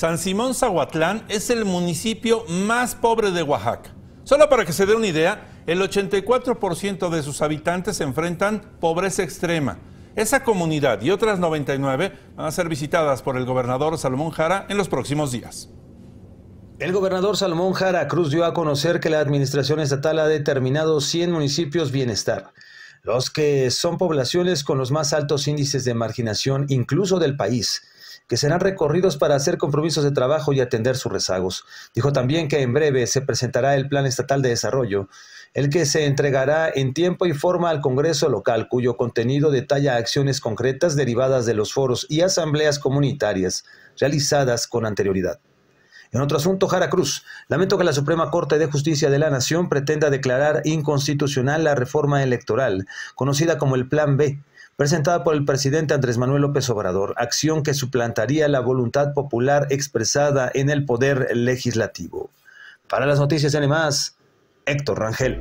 San Simón Zahuatlán es el municipio más pobre de Oaxaca. Solo para que se dé una idea, el 84% de sus habitantes enfrentan pobreza extrema. Esa comunidad y otras 99 van a ser visitadas por el gobernador Salomón Jara en los próximos días. El gobernador Salomón Jara Cruz dio a conocer que la administración estatal ha determinado 100 municipios bienestar los que son poblaciones con los más altos índices de marginación incluso del país, que serán recorridos para hacer compromisos de trabajo y atender sus rezagos. Dijo también que en breve se presentará el Plan Estatal de Desarrollo, el que se entregará en tiempo y forma al Congreso local, cuyo contenido detalla acciones concretas derivadas de los foros y asambleas comunitarias realizadas con anterioridad. En otro asunto, Jara Cruz, lamento que la Suprema Corte de Justicia de la Nación pretenda declarar inconstitucional la reforma electoral, conocida como el Plan B, presentada por el presidente Andrés Manuel López Obrador, acción que suplantaría la voluntad popular expresada en el poder legislativo. Para las noticias más, Héctor Rangel.